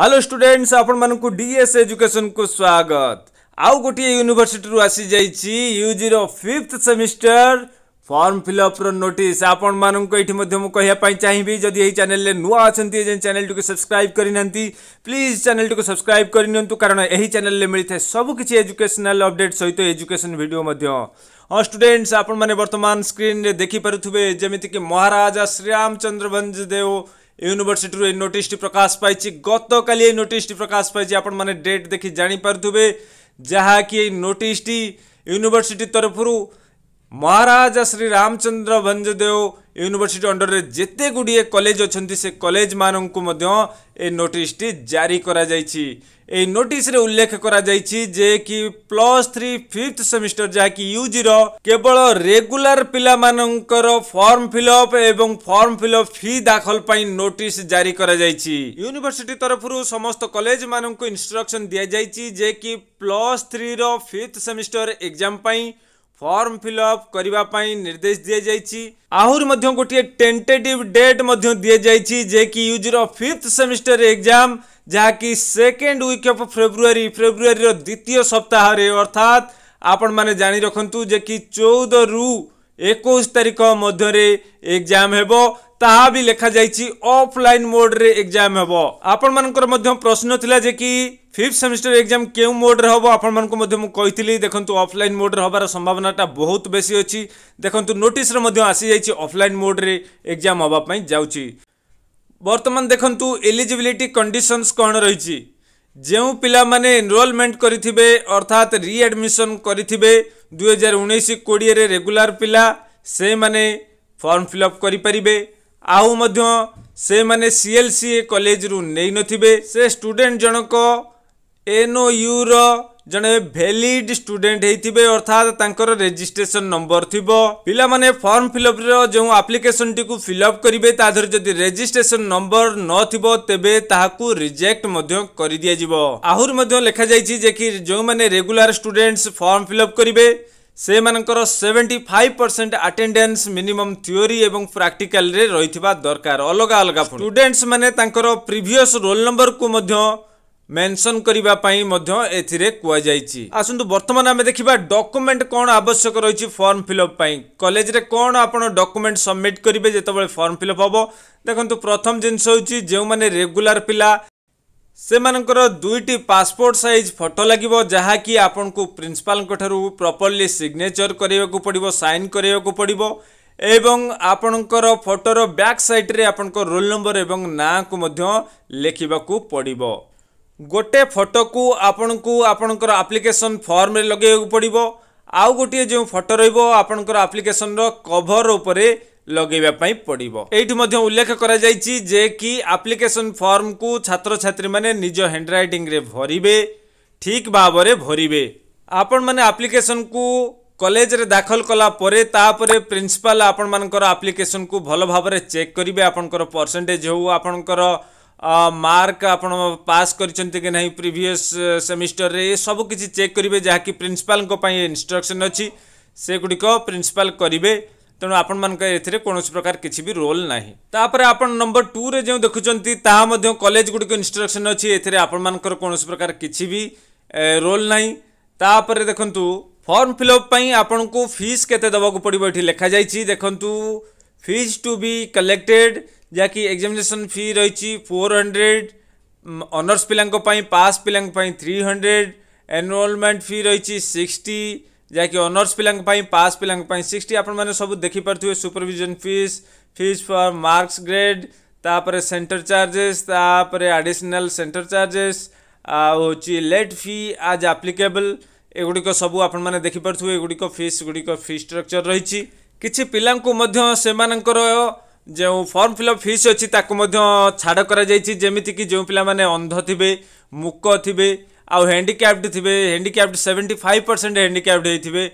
hello students ଆପଣମାନଙ୍କୁ DS ଏଜୁକେସନକୁ ସ୍ୱାଗତ ଆଉ ଗୋଟିଏ ୟୁନିଭର୍ସିଟିରୁ ଆସିଯାଇଛି ୟୁଜିର ଫିଫ୍ଥ ସେମିଷ୍ଟର ଫର୍ମ ଫିଲ୍ଅପ୍ର ନୋଟିସ୍ ଆପଣମାନଙ୍କୁ ଏଇଠି ମଧ୍ୟ ମୁଁ କହିବା ପାଇଁ ଚାହିଁବି ଯଦି ଏହି ଚ୍ୟାନେଲରେ ନୂଆ ଅଛନ୍ତି ଯେଉଁ ଚ୍ୟାନେଲଟିକୁ ସବସ୍କ୍ରାଇବ୍ କରିନାହାନ୍ତି ପ୍ଲିଜ୍ ଚ୍ୟାନେଲଟିକୁ ସବସ୍କ୍ରାଇବ୍ କରିନିଅନ୍ତୁ କାରଣ ଏହି ଚ୍ୟାନେଲରେ ମିଳିଥାଏ ସବୁକିଛି ଏଜୁକେସନାଲ୍ ଅପଡେଟ୍ ସହିତ ଏଜୁକେସନ୍ ଭିଡ଼ିଓ ମଧ୍ୟ ହଁ ଷ୍ଟୁଡେଣ୍ଟସ୍ ଆପଣମାନେ ବର୍ତ୍ତମାନ ସ୍କ୍ରିନ୍ରେ ଦେଖିପାରୁଥିବେ ଯେମିତିକି ମହାରାଜା ଶ୍ରୀରାମଚନ୍ଦ୍ର ଭଞ୍ଜ ଦେଓ ୟୁନିଭର୍ସିଟିରୁ ଏହି ନୋଟିସ୍ଟି ପ୍ରକାଶ ପାଇଛି ଗତକାଲି ଏହି ନୋଟିସ୍ଟି ପ୍ରକାଶ ପାଇଛି ଆପଣମାନେ ଡେଟ୍ ଦେଖି ଜାଣିପାରୁଥିବେ ଯାହାକି ଏହି ନୋଟିସ୍ଟି ୟୁନିଭର୍ସିଟି ତରଫରୁ ମହାରାଜା ଶ୍ରୀ ରାମଚନ୍ଦ୍ର ଭଞ୍ଜଦେଓ ୟୁନିଭର୍ସିଟି ଅଣ୍ଡରରେ ଯେତେ ଗୁଡ଼ିଏ କଲେଜ ଅଛନ୍ତି ସେ କଲେଜମାନଙ୍କୁ ମଧ୍ୟ ଏ ନୋଟିସ୍ଟି ଜାରି କରାଯାଇଛି ଏହି ନୋଟିସ୍ରେ ଉଲ୍ଲେଖ କରାଯାଇଛି ଯେ କି ପ୍ଲସ୍ ଥ୍ରୀ ଫିଫ୍ଥ ସେମିଷ୍ଟର ଯାହାକି ୟୁଜିର କେବଳ ରେଗୁଲାର ପିଲାମାନଙ୍କର ଫର୍ମ ଫିଲଅପ୍ ଏବଂ ଫର୍ମ ଫିଲଅପ୍ ଫି ଦାଖଲ ପାଇଁ ନୋଟିସ୍ ଜାରି କରାଯାଇଛି ୟୁନିଭର୍ସିଟି ତରଫରୁ ସମସ୍ତ କଲେଜମାନଙ୍କୁ ଇନଷ୍ଟ୍ରକ୍ସନ୍ ଦିଆଯାଇଛି ଯେ କି ପ୍ଲସ୍ ଥ୍ରୀର ଫିଫ୍ଥ ସେମିଷ୍ଟର ଏକ୍ଜାମ୍ ପାଇଁ ଫର୍ମ ଫିଲ୍ଅପ୍ କରିବା ପାଇଁ ନିର୍ଦ୍ଦେଶ ଦିଆଯାଇଛି ଆହୁରି ମଧ୍ୟ ଗୋଟିଏ ଟେଣ୍ଟେଟିଭ୍ ଡେଟ୍ ମଧ୍ୟ ଦିଆଯାଇଛି ଯେ କି ୟୁଜିର ଫିଫ୍ଥ ସେମିଷ୍ଟର ଏକ୍ଜାମ୍ ଯାହାକି ସେକେଣ୍ଡ ୱିକ୍ ଅଫ୍ ଫେବୃଆରୀ ଫେବୃଆରୀର ଦ୍ୱିତୀୟ ସପ୍ତାହରେ ଅର୍ଥାତ୍ ଆପଣମାନେ ଜାଣି ରଖନ୍ତୁ ଯେ କି ଚଉଦରୁ ଏକୋଇଶ ତାରିଖ ମଧ୍ୟରେ ଏକ୍ଜାମ୍ ହେବ ତାହା ବି ଲେଖାଯାଇଛି ଅଫ୍ଲାଇନ୍ ମୋଡ଼ରେ ଏକ୍ଜାମ୍ ହେବ ଆପଣମାନଙ୍କର ମଧ୍ୟ ପ୍ରଶ୍ନ ଥିଲା ଯେ କି ফিফ্থ সেমিস্টার এক্সাম কেউ মোড্রে হব আপনার মধ্যে মু দেখুন অফলাইন মোড্রে হবার সম্ভাবনাটা বহুত বেশি অছি দেখুন নোটিসরে মধ্যে আসি যাই অফলাইন মোড্রে এক্সাম হওয়া যাচ্ছি বর্তমান দেখুন এলিজিবিলিটি কন্ডিশনস কণ রয়েছে যে পিলামানে এনরোলমেন্ট করে অর্থাৎ রিআডমিশন করে দুই হাজার উনিশ কোড়িয়ে রেগুলার পিলা সে মানে ফর্ম ফিল অপ করে আউ মধ্য সে মানে সিএলসিএ কলেজরু নেই নথিবে সে স্টুডেন্ট জনক এনওইউর জনে ভ্যালিড স্টুডেন্ট হয়েছে অর্থাৎ তাঁর রেজিষ্ট্রেসন নম্বর থাকবে পিলা মানে ফর্ম ফিলঅপ্র যে আপ্লিকেসনটি ফিলঅপ করবে তা দেহে যদি রেজিষ্ট্রেসন নম্বর নথিব তেবে তাহলে রিজেক্ট করে দিয়াযিব আহুর লেখা যাই যে কি যে রেগুলার স্টুডেন্টস ফর্ম ফিলঅপ করবে ସେମାନଙ୍କର seventy five percent attendance minimum theory ଏବଂ ପ୍ରାକ୍ଟିକାଲରେ ରହିଥିବା ଦରକାର ଅଲଗା ଅଲଗା ଷ୍ଟୁଡେଣ୍ଟସ୍ ମାନେ ତାଙ୍କର ପ୍ରିଭିୟସ୍ ରୋଲ୍ ନମ୍ବରକୁ ମଧ୍ୟ মেনশন করা মধ্য এতে কুযাই আসন্তু বর্তমানে আমি দেখিবা ডকুমেন্ট কোণ আবশ্যক রয়েছে ফর্ম ফিল অপ কলেজে কোণ আপনার ডকুমেন্ট সবমিট করবে যেতবে ফর্ম ফিল অপ হব দেখুন প্রথম জিনিস হচ্ছে যে রেগুলার পিলা ସେମାନଙ୍କର ଦୁଇଟି ପାସପୋର୍ଟ ସାଇଜ୍ ଫଟୋ ଲାଗିବ ଯାହାକି ଆପଣଙ୍କୁ ପ୍ରିନ୍ସିପାଲଙ୍କ ଠାରୁ ପ୍ରପର୍ଲି ସିଗ୍ନେଚର୍ କରିବାକୁ ପଡ଼ିବ ସାଇନ୍ କରିବାକୁ ପଡ଼ିବ ଏବଂ ଆପଣଙ୍କର ଫଟୋର ବ୍ୟାକ୍ ସାଇଡ଼୍ରେ ଆପଣଙ୍କ ରୋଲ୍ ନମ୍ବର ଏବଂ ନାଁକୁ ମଧ୍ୟ ଲେଖିବାକୁ ପଡ଼ିବ ଗୋଟେ ଫଟୋକୁ ଆପଣଙ୍କୁ ଆପଣଙ୍କର ଆପ୍ଲିକେସନ୍ ଫର୍ମରେ ଲଗାଇବାକୁ ପଡ଼ିବ ଆଉ ଗୋଟିଏ ଯେଉଁ ଫଟୋ ରହିବ ଆପଣଙ୍କର ଆପ୍ଲିକେସନ୍ର କଭର ଉପରେ ଲଗାଇବା ପାଇଁ ପଡ଼ିବ ଏଇଠି ମଧ୍ୟ ଉଲ୍ଲେଖ କରାଯାଇଛି ଯେ କି ଆପ୍ଲିକେସନ୍ ଫର୍ମକୁ ଛାତ୍ରଛାତ୍ରୀମାନେ ନିଜ ହ୍ୟାଣ୍ଡରାଇଟିଂରେ ଭରିବେ ଠିକ୍ ଭାବରେ ଭରିବେ ଆପଣମାନେ ଆପ୍ଲିକେସନ୍କୁ କଲେଜରେ ଦାଖଲ କଲା ପରେ ତାପରେ ପ୍ରିନ୍ସିପାଲ୍ ଆପଣମାନଙ୍କର ଆପ୍ଲିକେସନ୍କୁ ଭଲ ଭାବରେ ଚେକ୍ କରିବେ ଆପଣଙ୍କର ପରସେଣ୍ଟେଜ୍ ହେଉ ଆପଣଙ୍କର मार्क ଆପଣ ପାସ୍ କରିଛନ୍ତି କି ନାହିଁ ପ୍ରିଭିୟସ୍ ସେମିଷ୍ଟରରେ ଏସବୁ କିଛି ଚେକ୍ କରିବେ ଯାହାକି ପ୍ରିନ୍ସିପାଲଙ୍କ ପାଇଁ ଇନଷ୍ଟ୍ରକ୍ସନ୍ ଅଛି ସେଗୁଡ଼ିକ ପ୍ରିନ୍ସିପାଲ କରିବେ ତେଣୁ ଆପଣମାନଙ୍କ ଏଥିରେ କୌଣସି ପ୍ରକାର କିଛି ବି ରୋଲ୍ ନାହିଁ ତାପରେ ଆପଣ ନମ୍ବର ଟୁରେ ଯେଉଁ ଦେଖୁଛନ୍ତି ତାହା ମଧ୍ୟ କଲେଜଗୁଡ଼ିକ ଇନଷ୍ଟ୍ରକ୍ସନ୍ ଅଛି ଏଥିରେ ଆପଣମାନଙ୍କର କୌଣସି ପ୍ରକାର କିଛି ବି ରୋଲ୍ ନାହିଁ ତାପରେ ଦେଖନ୍ତୁ ଫର୍ମ ଫିଲ୍ଅପ୍ ପାଇଁ ଆପଣଙ୍କୁ ଫିସ୍ କେତେ ଦେବାକୁ ପଡ଼ିବ ଏଠି ଲେଖାଯାଇଛି ଦେଖନ୍ତୁ ଫିସ୍ ଟୁ ବି କଲେକ୍ଟେଡ଼୍ जहाँकि एक्जामेसन फी रही फोर हंड्रेड अनर्स पाई पास पिला थ्री हंड्रेड एनरोलमेंट फी रही सिक्सटी जहाँकि अनर्स पाई पास पिला सिक्सटी आपने सब देखिपे supervision fees fees for marks grade तापर सेंटर चार्जेस तापर आडिशनाल सेंटर चार्जेस आट फी आज आप्लिकेबल एगुड़िक सब आपने देखिपे एगुड़िक गुड़िक फी स्ट्रक्चर रही कि पिला যে ফর্ম ফিলঅপ ফিস অছি তাকে মধ্যে ছাড় করা যাইছি যেমিতিকি যে পিলামানে অন্ধ থিবে মুক থিবে আউ হ্যান্ডিক্যাপ্ড থিবে হ্যান্ডিক্যাপ্ড 75% হ্যান্ডিক্যাপ্ড হইথিবে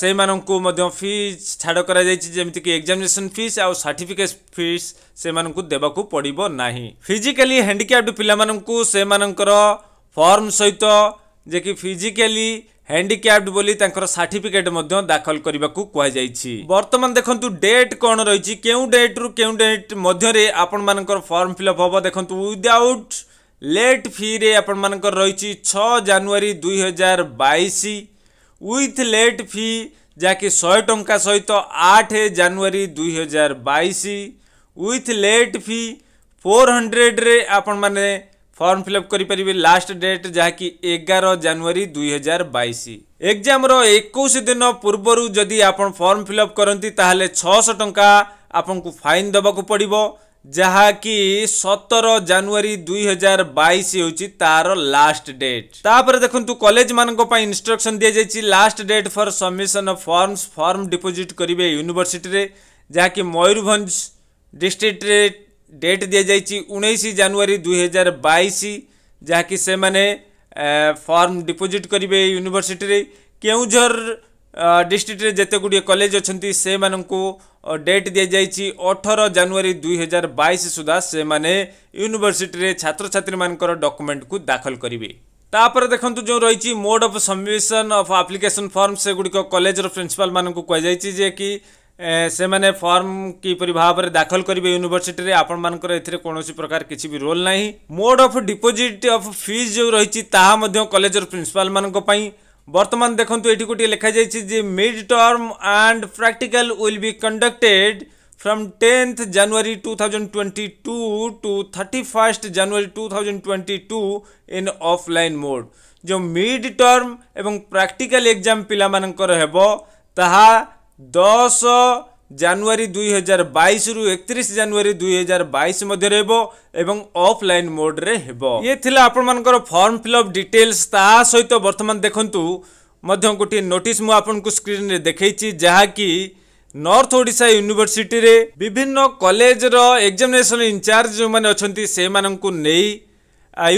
ସେଇମାନଙ୍କୁ ମଧ୍ୟ ଫିସ୍ ଛାଡ଼ କରାଯାଇଛି ଯେମିତିକି ଏକ୍ଜାମିନେସନ୍ ଫିସ୍ ଆଉ ସାର୍ଟିଫିକେଟ୍ ଫିସ୍ ସେମାନଙ୍କୁ ଦେବାକୁ ପଡ଼ିବ ନାହିଁ ଫିଜିକାଲି ହ୍ୟାଣ୍ଡିକ୍ୟାପ୍ଡ ପିଲାମାନଙ୍କୁ ସେମାନଙ୍କର ଫର୍ମ ସହିତ ଯେ କି ଫିଜିକାଲି ହ୍ୟାଣ୍ଡିକ୍ୟାପ୍ଡ ବୋଲି ତାଙ୍କର ସାର୍ଟିଫିକେଟ୍ ମଧ୍ୟ ଦାଖଲ କରିବାକୁ କୁହାଯାଇଛି ବର୍ତ୍ତମାନ ଦେଖନ୍ତୁ ଡେଟ୍ କ'ଣ ରହିଛି କେଉଁ ଡେଟ୍ରୁ କେଉଁ ଡେଟ୍ ମଧ୍ୟରେ ଆପଣମାନଙ୍କର ଫର୍ମ ଫିଲ୍ଅପ୍ ହେବ ଦେଖନ୍ତୁ ୱିଦାଉଟ୍ ଲେଟ୍ ଫିରେ ଆପଣମାନଙ୍କର ରହିଛି ଛଅ ଜାନୁଆରୀ ଦୁଇହଜାର ବାଇଶ ୱିଥ୍ ଲେଟ୍ ଫି ଯାହାକି ଶହେ ଟଙ୍କା ସହିତ ଆଠ ଜାନୁଆରୀ ଦୁଇହଜାର ବାଇଶ ୱିଥ୍ ଲେଟ୍ ଫି ଫୋର୍ ହଣ୍ଡ୍ରେଡ଼ରେ ଆପଣମାନେ फर्म फिलअप करेंगे लास्ट डेट जहाँकि एगार जानुरी दुई हजार बैश एक्जाम एक दिन पूर्व जदि आप फर्म फिलअप करती तेल छःश टा आपन को फाइन देवाक पड़ो जहाँकि सतर जानुरी दुई हजार बैश हो तार लास्ट डेट तापर देखु कलेज मानी इनस्ट्रक्शन दि जाइए last date for submission of forms form deposit करेंगे यूनिभर्सीटी जहाँकि मयूरभ डिस्ट्रिक्ट डेट दि जाइए जानुरी दुई हजार बैश जहाँकि फर्म डिपोजिट करेंगे यूनिभर्सीटी केउझर डिस्ट्रिक्ट जिते गुड़े कलेज अच्छा से मानक डेट दि जाइए अठर जानुरी दुई हजार बैश सुधा से मैंने यूनिभर्सीटी छात्र छात्री मान डकुमेंट को दाखल करेंगे तापर देखूँ जो रही mode of submission of application form से गुड़िक कलेजर प्रिंसिपाल मानक कह कि ᱥᱮमाने ຟອມ કી પરિભાબરે દાખલ કરીબે યુનિવર્સિટીરે આપણ માનકો એ ທີ રે કોનોસી પ્રકાર કિચી બિ રોલ નહી mode of deposit of fees જો રહીચી તાહ મધ્ય કલેજર પ્રિન્સિપાલ માનકો પઈ વર્તમાન દેખંતો એટીકુટી લેખા જાઈચી જી mid term and practical will be conducted from 10th January 2022 to 31st January 2022 in offline mode જો મિડ ટર્મ એવંગ પ્રેક્ટિકલ એક્ઝામ પિલા માનકો હેબો તાહા ଦଶ ଜାନୁଆରୀ ଦୁଇହଜାର ବାଇଶରୁ ଏକତିରିଶ ଜାନୁଆରୀ ଦୁଇହଜାର ବାଇଶ ମଧ୍ୟରେ ହେବ ଏବଂ ଅଫ୍ଲାଇନ୍ ମୋଡ଼ରେ ହେବ ଇଏ ଥିଲା ଆପଣମାନଙ୍କର ଫର୍ମ ଫିଲ୍ଅପ୍ ଡିଟେଲ୍ସ ତା ସହିତ ବର୍ତ୍ତମାନ ଦେଖନ୍ତୁ ମଧ୍ୟ ଗୋଟିଏ ନୋଟିସ୍ ମୁଁ ଆପଣଙ୍କୁ ସ୍କ୍ରିନ୍ରେ ଦେଖେଇଛି ଯାହାକି ନର୍ଥ ଓଡ଼ିଶା ୟୁନିଭର୍ସିଟିରେ ବିଭିନ୍ନ କଲେଜର ଏକ୍ଜାମିନେସନ୍ ଇନଚାର୍ଜ ଯେଉଁମାନେ ଅଛନ୍ତି ସେମାନଙ୍କୁ ନେଇ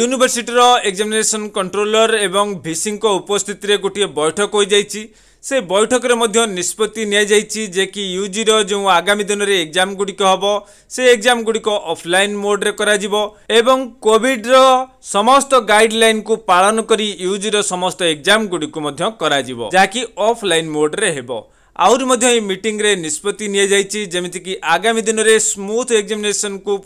ୟୁନିଭର୍ସିଟିର ଏକ୍ଜାମିନେସନ୍ କଣ୍ଟ୍ରୋଲର ଏବଂ ଭିସିଙ୍କ ଉପସ୍ଥିତିରେ ଗୋଟିଏ ବୈଠକ ହୋଇଯାଇଛି ସେ ବୈଠକରେ ମଧ୍ୟ ନିଷ୍ପତ୍ତି ନିଆଯାଇଛି ଯେ କି ୟୁଜିର ଯେଉଁ ଆଗାମୀ ଦିନରେ ଏକ୍ଜାମ୍ ଗୁଡ଼ିକ ହେବ ସେ ଏକ୍ଜାମ୍ ଗୁଡ଼ିକ ଅଫ୍ଲାଇନ୍ ମୋଡ଼ରେ କରାଯିବ ଏବଂ କୋଭିଡ଼ର ସମସ୍ତ ଗାଇଡ଼ଲାଇନ୍କୁ ପାଳନ କରି ୟୁଜିର ସମସ୍ତ ଏକ୍ଜାମ୍ ଗୁଡ଼ିକୁ ମଧ୍ୟ କରାଯିବ ଯାହାକି ଅଫ୍ଲାଇନ୍ ମୋଡ଼ରେ ହେବ ଆହୁରି ମଧ୍ୟ ଏହି ମିଟିଂରେ ନିଷ୍ପତ୍ତି ନିଆଯାଇଛି ଯେମିତିକି ଆଗାମୀ ଦିନରେ ସ୍ମୁଥ୍ ଏକ୍ଜାମିନେସନ୍କୁ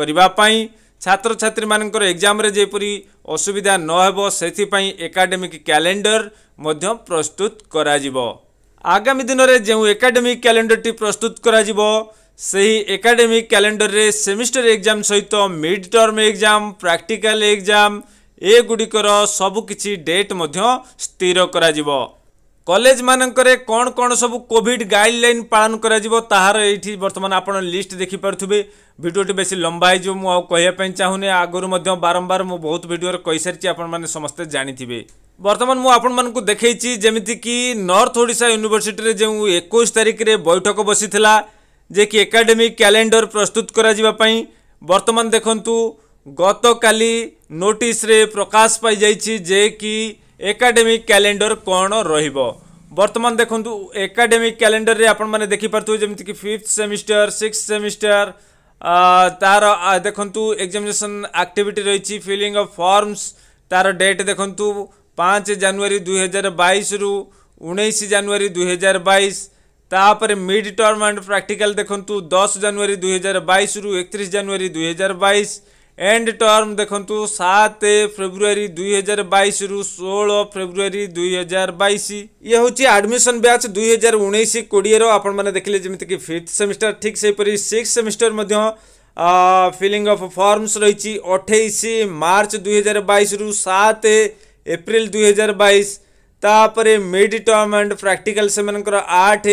କରିବା ପାଇଁ ଛାତ୍ରଛାତ୍ରୀମାନଙ୍କର ଏକ୍ଜାମ୍ରେ ଯେପରି ଅସୁବିଧା ନ ହେବ ସେଥିପାଇଁ ଏକାଡେମିକ୍ କ୍ୟାଲେଣ୍ଡର ମଧ୍ୟ ପ୍ରସ୍ତୁତ କରାଯିବ ଆଗାମୀ ଦିନରେ ଯେଉଁ ଏକାଡେମିକ୍ କ୍ୟାଲେଣ୍ଡରଟି ପ୍ରସ୍ତୁତ କରାଯିବ ସେହି ଏକାଡେମିକ୍ କ୍ୟାଲେଣ୍ଡରରେ ସେମିଷ୍ଟର ଏକ୍ଜାମ୍ ସହିତ mid term exam practical exam ଏଗୁଡ଼ିକର ସବୁକିଛି ଡେଟ୍ ମଧ୍ୟ ସ୍ଥିର କରାଯିବ कलेज मानक कौन कौन सब कॉविड गाइडलैन पालन होर्तमान लिस्ट देखिपे भिडटे बेस लंबा हो कहवाई चाहूनी आगु बारंबार मुझे बहुत भिडर कही सारी आपने समस्ते जानी बर्तमान मुझे मुझमान देखी जमीक नर्थ ओडा यूनिभर्सीटे जो एक तारिख में बैठक बसी जे कि एकाडेमिक क्यार प्रस्तुत करतमान देखु गत काली नोटिस प्रकाश पाई जे कि ଏକାଡେମିକ୍ କ୍ୟାଲେଣ୍ଡର କ'ଣ ରହିବ ବର୍ତ୍ତମାନ ଦେଖନ୍ତୁ ଏକାଡେମିକ୍ କ୍ୟାଲେଣ୍ଡରରେ ଆପଣମାନେ ଦେଖିପାରୁଥିବେ ଯେମିତିକି ଫିଫ୍ଥ ସେମିଷ୍ଟର ସିକ୍ସ ସେମିଷ୍ଟର ତାର ଦେଖନ୍ତୁ ଏକ୍ଜାମିନେସନ୍ ଆକ୍ଟିଭିଟି ରହିଛି ଫିଲିଂ ଅଫ୍ ଫର୍ମସ୍ ତାର ଡେଟ୍ ଦେଖନ୍ତୁ ପାଞ୍ଚ ଜାନୁଆରୀ ଦୁଇହଜାର ବାଇଶରୁ ଉଣେଇଶ ଜାନୁଆରୀ ଦୁଇହଜାର ବାଇଶ ତାପରେ ମିଡ୍ ଟର୍ମ ଆଣ୍ଡ ପ୍ରାକ୍ଟିକାଲ ଦେଖନ୍ତୁ ଦଶ ଜାନୁଆରୀ ଦୁଇହଜାର ବାଇଶରୁ ଏକତିରିଶ ଜାନୁଆରୀ ଦୁଇହଜାର ବାଇଶ एंड टर्म देखु सात फेब्रुआरी दुई हजार बैस रु फेब्रुआर दुई हजार बैस ये हूँ आडमिशन ब्याच दुई हजार उन्नीस कोड़े आपखिले जमीक फिफ्थ सेमिस्टर ठीक से six semester filling of forms रही अठाईस मार्च दुई हजार बैस सात एप्रिल दुई हजार बैस तापर मिड टर्म एंड प्राक्टिकाल से आठ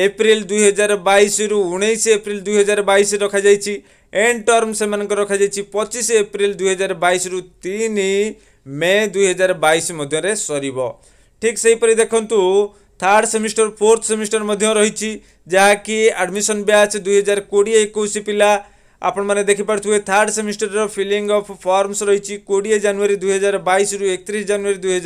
एप्रिल दुई हजार बैस रु एप्रिल दुई हजार रखा रखा एंड टर्म से रखा जाइए पचिश एप्रिल दुई रु तीन मे दुई हजार बैस मध्य सर ठीक से हीपरी देखु थार्ड सेमिस्टर फोर्थ सेमिस्टर रही कि आडमिशन ब्याच दुई हजार कोड़े एक पिला आपण मैंने देखिपे third semester filling of forms रही कोड़े जानुरी दुई हजार बैस रु एक जानुरी दुई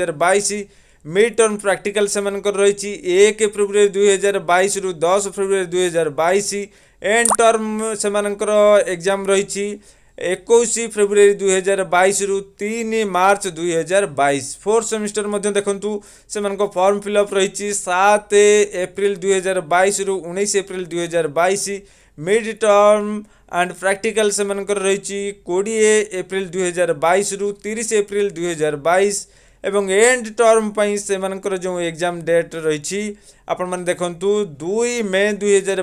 मिड टर्म प्राक्टिकाल से रही एक फेब्रुआरी दुई हजार बैस रु दस फेब्रुआरी दुई हजार बैश एंड टर्म से एग्जाम रही एक फेब्रुआरी दुई हजार बैस रु तीन मार्च दुई हजार बैश फोर्थ सेमिस्टर मध्य देखु से फर्म फिलअप रही सात एप्रिल दुई हजार बैस रु उन्नीस एप्रिल दुई हजार बैश मिड टर्म एंड प्राक्टिकाल से रही कोड़े एप्रिल दुई हजार बैस रु तीस एप्रिल दुई हजार बैश एवं एंड टर्म से जो एग्जाम डेट रही आपण मैंने देखु दुई मे दुई हजार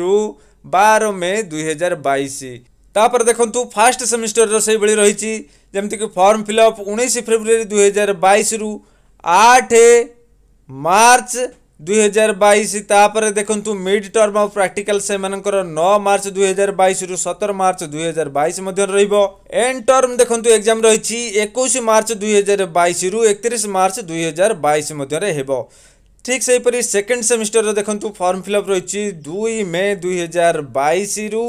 रु बार मे दुई हजार बैश देखु फास्ट सेमिस्टर से रही जमीक फर्म फिलअप उन्नीस फेब्रुआरी दुई हजार बैश रु आठ मार्च ଦୁଇହଜାର ବାଇଶ ତାପରେ ଦେଖନ୍ତୁ ମିଡ୍ ଟର୍ମ ଆଉ ପ୍ରାକ୍ଟିକାଲ ସେମାନଙ୍କର ନଅ ମାର୍ଚ୍ଚ ଦୁଇହଜାର ବାଇଶରୁ ସତର ମାର୍ଚ୍ଚ ଦୁଇହଜାର ବାଇଶ ମଧ୍ୟରେ ରହିବ ଏଣ୍ଡ ଟର୍ମ ଦେଖନ୍ତୁ ଏକ୍ଜାମ୍ ରହିଛି ଏକୋଇଶ ମାର୍ଚ୍ଚ ଦୁଇହଜାର ବାଇଶରୁ ଏକତିରିଶ ମାର୍ଚ୍ଚ ଦୁଇହଜାର ବାଇଶ ମଧ୍ୟରେ ହେବ ঠিক সেইপরি সেকেন্ড সেমিস্টর দেখুন ফর্ম ফিল আপ রয়েছে দুই মে দুই হাজার বাইশ রু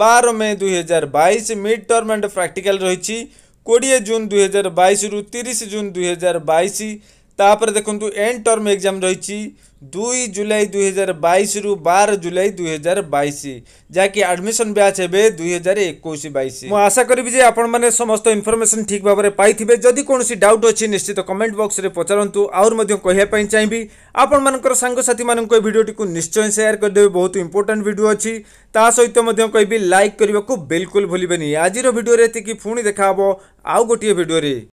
বার মে দুই হাজার বাইশ মিড টর্ম অ্যান্ড প্রাকটিকাল রয়েছে কোড়িয়ে জুন দুই হাজার বাইশ রু তিরিশ জুন দুই হাজার বাইশ तापर देखु एंड टर्म एग्जाम रही दुई जुलाई दुई हजार बैस बार जुलाई दुई हजार बैश बैस जहाँकिडमिशन ब्याच एवं दुई हजार एक बैश मुशा करी आप समस्त इनफर्मेसन ठीक भाव में पाई जदि कौन डाउट अच्छी निश्चित कमेंट बक्स में पचारत कह चाहिए आपण सांगसाथी मान भिडी को निश्चय सेयार करदे बहुत इंपोर्टां भिड अच्छी सहित कह लाइक करने को बिलकुल भूलिनी आज ये पुणी देखा आउ गोटे भिडे